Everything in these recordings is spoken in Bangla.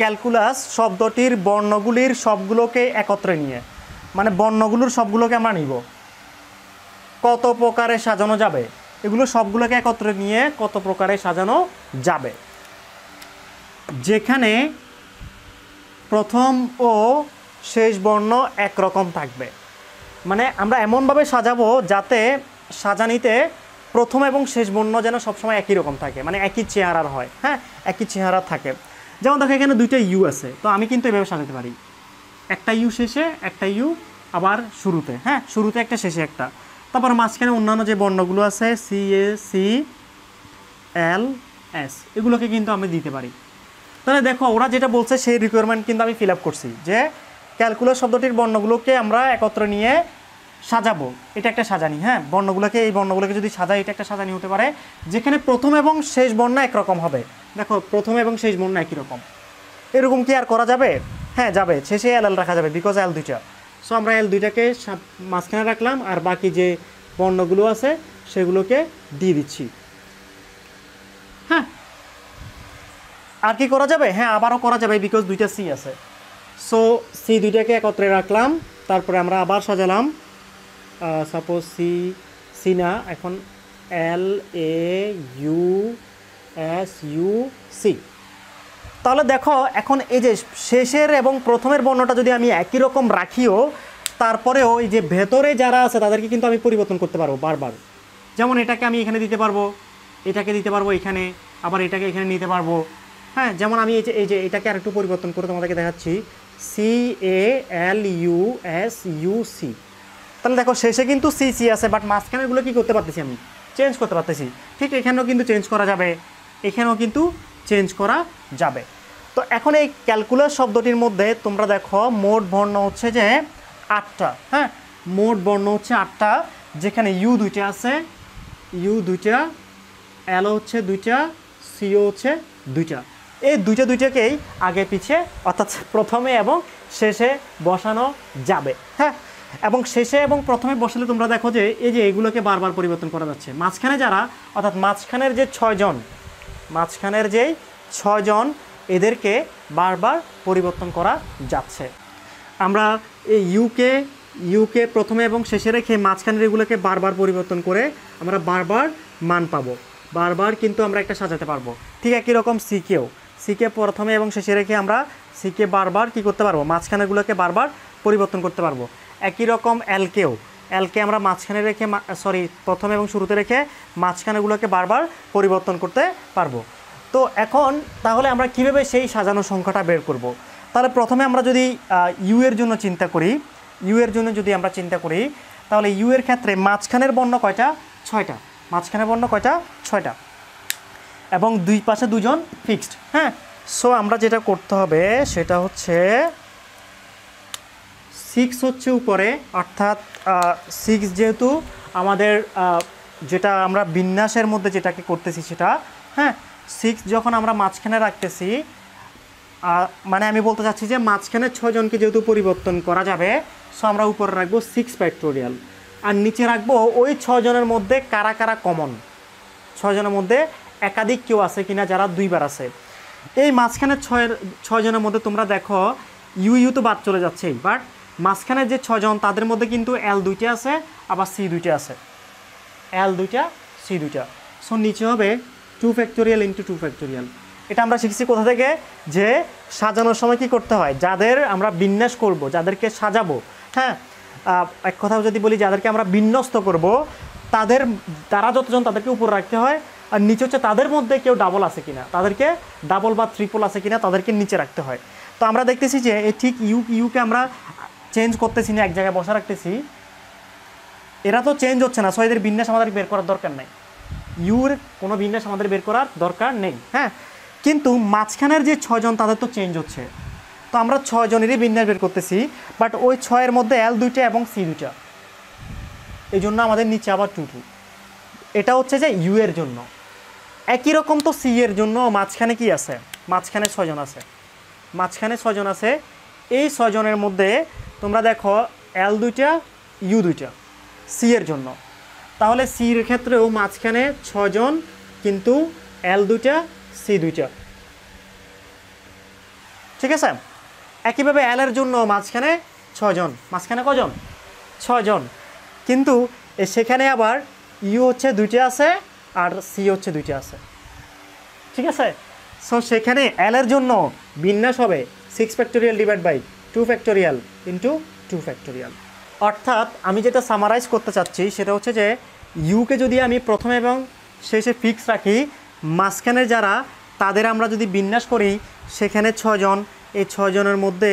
ক্যালকুলাস শব্দটির বর্ণগুলির সবগুলোকে একত্রে নিয়ে মানে বর্ণগুলোর সবগুলোকে আমরা নিব কত প্রকারে সাজানো যাবে এগুলো সবগুলোকে একত্রে নিয়ে কত প্রকারে সাজানো যাবে যেখানে প্রথম ও শেষ বর্ণ একরকম থাকবে মানে আমরা এমনভাবে সাজাবো যাতে সাজানিতে প্রথম এবং শেষ বর্ণ যেন সবসময় একই রকম থাকে মানে একই চেহারার হয় হ্যাঁ একই চেহারা থাকে যেমন দেখো এখানে দুইটা ইউ আছে তো আমি কিন্তু এভাবে সাজাতে পারি একটা ইউ শেষে একটা ইউ আবার শুরুতে হ্যাঁ শুরুতে একটা শেষে একটা তারপর মাঝখানে অন্যান্য যে বর্ণগুলো আছে C A C L S এগুলোকে কিন্তু আমি দিতে পারি তাহলে দেখো ওরা যেটা বলছে সেই রিকোয়ারমেন্ট কিন্তু আমি ফিল আপ করছি যে ক্যালকুলার শব্দটির বর্ণগুলোকে আমরা একত্র নিয়ে সাজাবো এটা একটা সাজানি হ্যাঁ বর্ণগুলোকে এই বর্ণগুলোকে যদি সাজাই এটা একটা সাজানি হতে পারে যেখানে প্রথম এবং শেষ বর্ণ একরকম হবে দেখো প্রথম এবং শেষ মন একই রকম এরকম কি আর করা যাবে হ্যাঁ যাবে শেষে এল এল রাখা যাবে বিকজ এল দুইটা সো আমরা এল দুইটাকে মাঝখানে রাখলাম আর বাকি যে বর্ণগুলো আছে সেগুলোকে দিয়ে দিচ্ছি হ্যাঁ আর কি করা যাবে হ্যাঁ আবারও করা যাবে বিকজ দুইটা সি আছে সো সি দুইটাকে একত্রে রাখলাম তারপরে আমরা আবার সাজালাম সাপোজ সি সিনা এখন L A U S U C তাহলে দেখো এখন এই যে শেষের এবং প্রথমের বর্ণটা যদি আমি একই রকম রাখিও তারপরেও এই যে ভেতরে যারা আছে তাদেরকে কিন্তু আমি পরিবর্তন করতে পারবো বারবার যেমন এটাকে আমি এখানে দিতে পারবো এটাকে দিতে পারবো এখানে আবার এটাকে এখানে নিতে পারবো হ্যাঁ যেমন আমি এই যে এই যে এটাকে আরেকটু পরিবর্তন করে তোমাদেরকে দেখাচ্ছি C A L U S U C তাহলে দেখো শেষে কিন্তু সি সি আছে বাট মাঝখানেরগুলো কী করতে পারতেছি আমি চেঞ্জ করতে পারতেছি ঠিক এখানেও কিন্তু চেঞ্জ করা যাবে এখানেও কিন্তু চেঞ্জ করা যাবে তো এখন এই ক্যালকুলার শব্দটির মধ্যে তোমরা দেখো মোট বর্ণ হচ্ছে যে আটটা হ্যাঁ মোট বর্ণ হচ্ছে আটটা যেখানে ইউ দুইটা আছে ইউ দুইটা এল হচ্ছে দুইটা সিও হচ্ছে দুইটা এই দুইটা দুইটাকেই আগে পিছিয়ে অর্থাৎ প্রথমে এবং শেষে বসানো যাবে হ্যাঁ এবং শেষে এবং প্রথমে বসালে তোমরা দেখো যে এই যে এগুলোকে বারবার পরিবর্তন করা যাচ্ছে মাঝখানে যারা অর্থাৎ মাঝখানের যে ছয়জন মাঝখানের যেই ছয়জন এদেরকে বারবার পরিবর্তন করা যাচ্ছে আমরা এই ইউকে ইউকে প্রথমে এবং শেষে রেখে মাঝখানের এগুলোকে বারবার পরিবর্তন করে আমরা বারবার মান পাবো বারবার কিন্তু আমরা একটা সাজাতে পারবো ঠিক একই রকম সিকেও সিকে প্রথমে এবং শেষে রেখে আমরা সিকে বারবার কি করতে পারবো মাঝখানেরগুলোকে বারবার পরিবর্তন করতে পারবো একই রকম এলকেও এলকে আমরা মাঝখানে রেখে সরি প্রথম এবং শুরুতে রেখে মাঝখানেগুলোকে বারবার পরিবর্তন করতে পারবো তো এখন তাহলে আমরা কিভাবে সেই সাজানো সংখ্যাটা বের করব। তাহলে প্রথমে আমরা যদি ইউ এর জন্য চিন্তা করি ইউ এর জন্য যদি আমরা চিন্তা করি তাহলে ইউ এর ক্ষেত্রে মাঝখানের বর্ণ কয়টা ছয়টা মাঝখানের বর্ণ কয়টা ছয়টা এবং দুই পাশে দুজন ফিক্সড হ্যাঁ সো আমরা যেটা করতে হবে সেটা হচ্ছে সিক্স হচ্ছে উপরে অর্থাৎ সিক্স যেহেতু আমাদের যেটা আমরা বিন্যাসের মধ্যে যেটাকে করতেছি সেটা হ্যাঁ সিক্স যখন আমরা মাঝখানে রাখতেছি মানে আমি বলতে চাচ্ছি যে মাঝখানে ছজনকে যেহেতু পরিবর্তন করা যাবে সো আমরা উপরে রাখবো সিক্স ফ্যাক্টোরিয়াল আর নিচে রাখবো ওই ছজনের মধ্যে কারা কারা কমন ছজনের মধ্যে একাধিক কেউ আছে কিনা যারা দুইবার আছে এই মাঝখানে ছয় ছজনের মধ্যে তোমরা দেখো ইউ ইউ তো বাদ চলে যাচ্ছেই বাট মাঝখানে যে ছজন তাদের মধ্যে কিন্তু এল দুইটা আছে আবার সি দুইটা আছে এল দুইটা সি দুইটা সো নিচে হবে two factorial into two factorial এটা আমরা শিখছি কোথা থেকে যে সাজানোর সময় কি করতে হয় যাদের আমরা বিন্যাস করব যাদেরকে সাজাবো হ্যাঁ এক কথা যদি বলি যাদেরকে আমরা বিন্যস্ত করব তাদের তারা যতজন তাদেরকে উপর রাখতে হয় আর নিচে হচ্ছে তাদের মধ্যে কেউ ডাবল আছে কিনা তাদেরকে ডাবল বা ত্রিপল আছে কিনা তাদেরকে নিচে রাখতে হয় তো আমরা দেখতেছি যে ঠিক ইউ ইউকে আমরা চেঞ্জ করতেছি না এক জায়গায় বসা রাখতেছি এরা তো চেঞ্জ হচ্ছে না সো এদের বিন্যাস আমাদের বের করার দরকার নেই ইউর কোনো বিন্যাস আমাদের বের করার দরকার নেই হ্যাঁ কিন্তু মাঝখানের যে ছজন তাদের তো চেঞ্জ হচ্ছে তো আমরা ছয়জনেরই বিন্যাস বের করতেছি বাট ওই ছয়ের মধ্যে এল দুইটা এবং সি দুইটা এই জন্য আমাদের নিচে আবার টু টু এটা হচ্ছে যে ইউ এর জন্য একই রকম তো সি এর জন্য মাঝখানে কি আছে মাঝখানে ছজন আছে মাঝখানে ছজন আছে এই ছজনের মধ্যে তোমরা দেখো এল দুইটা ইউ দুইটা সি এর জন্য তাহলে সির ক্ষেত্রেও মাঝখানে ছজন কিন্তু এল দুইটা সি দুইটা ঠিক আছে একইভাবে এল এর জন্য মাঝখানে ছজন মাঝখানে কজন ছজন কিন্তু সেখানে আবার ইউ হচ্ছে দুইটা আছে আর সি হচ্ছে দুইটা আছে ঠিক আছে সো সেখানে এল এর জন্য বিন্যাস হবে six factorial divide by two factorial into two factorial অর্থাৎ আমি যেটা সামারাইজ করতে চাচ্ছি সেটা হচ্ছে যে ইউকে যদি আমি প্রথমে এবং শেষে ফিক্স রাখি মাঝখানে যারা তাদের আমরা যদি বিন্যাস করি সেখানে ছজন এই ছজনের মধ্যে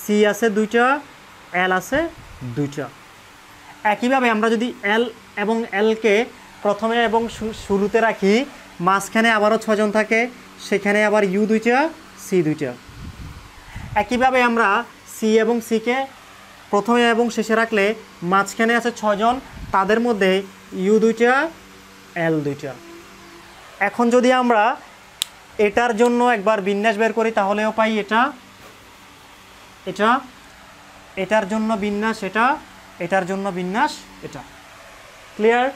সি আছে দুইটা এল আছে দুইটা একইভাবে আমরা যদি এল এবং এলকে প্রথমে এবং শুরুতে রাখি মাঝখানে আবারও ছজন থাকে সেখানে আবার ইউ দুইটা সি দুইটা একইভাবে আমরা সি এবং সিকে প্রথমে এবং শেষে রাখলে মাঝখানে আছে ছজন তাদের মধ্যে ইউ দুইটা এল দুইটা এখন যদি আমরা এটার জন্য একবার বিন্যাস বের করি তাহলেও পাই এটা এটা এটার জন্য বিন্যাস এটা এটার জন্য বিন্যাস এটা ক্লিয়ার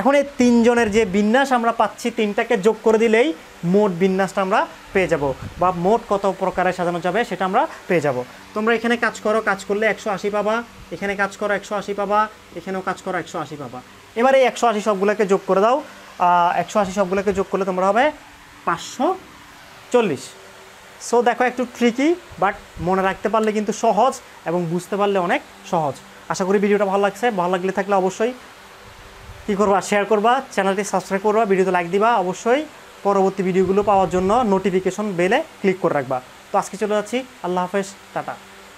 এখন এই তিনজনের যে বিন্যাস আমরা পাচ্ছি তিনটাকে যোগ করে দিলেই মোট বিন্যাসটা আমরা পেয়ে যাব বা মোট কত প্রকারে সাজানো যাবে সেটা আমরা পেয়ে যাব তোমরা এখানে কাজ করো কাজ করলে একশো আশি পাবা এখানে কাজ করো একশো আশি পাবা এখানেও কাজ করো একশো আশি পাবা এবার এই একশো আশি সবগুলোকে যোগ করে দাও একশো আশি সবগুলোকে যোগ করলে তোমরা হবে পাঁচশো চল্লিশ সো দেখো একটু ট্রিকি বাট মনে রাখতে পারলে কিন্তু সহজ এবং বুঝতে পারলে অনেক সহজ আশা করি ভিডিওটা ভালো লাগছে ভালো লাগলে থাকলে অবশ্যই কি করবা শেয়ার করবা চ্যানেলটি সাবস্ক্রাইব করবা ভিডিওতে লাইক দিবা অবশ্যই পরবর্তী ভিডিওগুলো পাওয়ার জন্য নোটিফিকেশন বেলে ক্লিক করে রাখবা তো আজকে চলে যাচ্ছি আল্লাহ হাফেজ টাটা